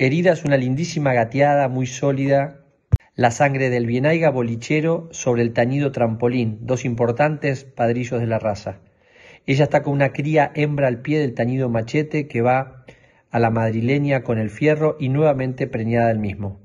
Herida es una lindísima gateada muy sólida. La sangre del Bienaiga bolichero sobre el tañido trampolín, dos importantes padrillos de la raza. Ella está con una cría hembra al pie del tañido machete que va a la madrileña con el fierro y nuevamente preñada del mismo.